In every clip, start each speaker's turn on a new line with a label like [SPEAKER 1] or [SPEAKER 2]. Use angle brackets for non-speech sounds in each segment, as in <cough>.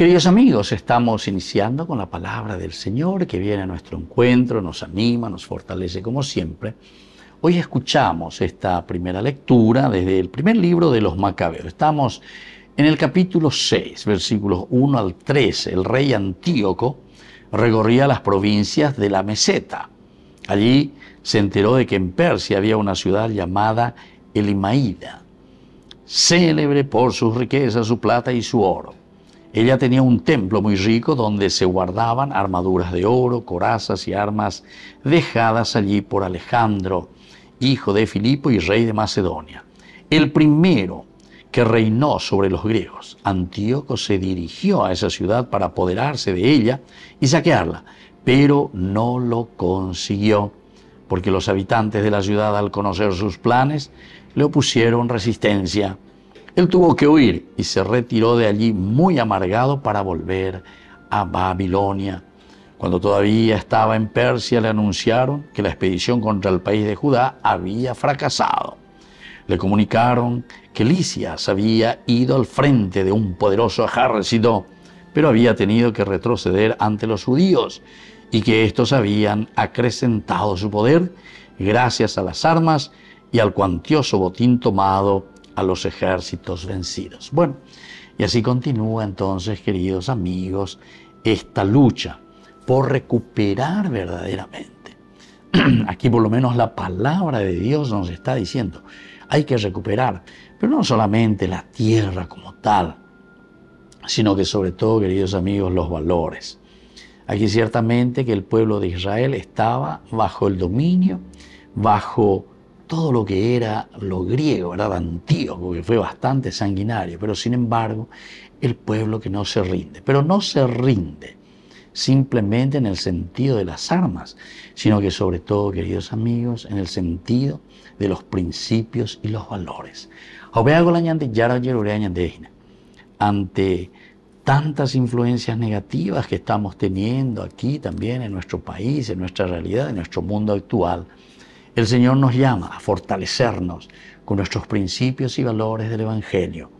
[SPEAKER 1] Queridos amigos, estamos iniciando con la palabra del Señor que viene a nuestro encuentro, nos anima, nos fortalece como siempre. Hoy escuchamos esta primera lectura desde el primer libro de los Macabeos. Estamos en el capítulo 6, versículos 1 al 13. El rey Antíoco recorría las provincias de la meseta. Allí se enteró de que en Persia había una ciudad llamada Elimaída, célebre por sus riquezas, su plata y su oro. Ella tenía un templo muy rico donde se guardaban armaduras de oro, corazas y armas dejadas allí por Alejandro, hijo de Filipo y rey de Macedonia. El primero que reinó sobre los griegos, Antíoco se dirigió a esa ciudad para apoderarse de ella y saquearla, pero no lo consiguió, porque los habitantes de la ciudad al conocer sus planes le opusieron resistencia él tuvo que huir y se retiró de allí muy amargado para volver a Babilonia. Cuando todavía estaba en Persia le anunciaron que la expedición contra el país de Judá había fracasado. Le comunicaron que Lisias había ido al frente de un poderoso ejército, pero había tenido que retroceder ante los judíos y que estos habían acrecentado su poder gracias a las armas y al cuantioso botín tomado los ejércitos vencidos. Bueno, y así continúa entonces, queridos amigos, esta lucha por recuperar verdaderamente. <clears throat> Aquí por lo menos la palabra de Dios nos está diciendo, hay que recuperar, pero no solamente la tierra como tal, sino que sobre todo, queridos amigos, los valores. Aquí ciertamente que el pueblo de Israel estaba bajo el dominio, bajo todo lo que era lo griego, ¿verdad? antiguo, que fue bastante sanguinario, pero sin embargo, el pueblo que no se rinde. Pero no se rinde simplemente en el sentido de las armas, sino que sobre todo, queridos amigos, en el sentido de los principios y los valores. Ante tantas influencias negativas que estamos teniendo aquí también en nuestro país, en nuestra realidad, en nuestro mundo actual, el Señor nos llama a fortalecernos con nuestros principios y valores del Evangelio.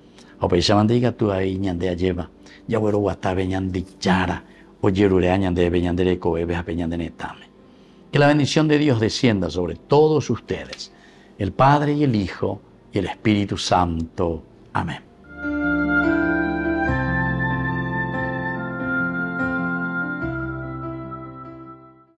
[SPEAKER 1] Que la bendición de Dios descienda sobre todos ustedes, el Padre y el Hijo y el Espíritu Santo. Amén.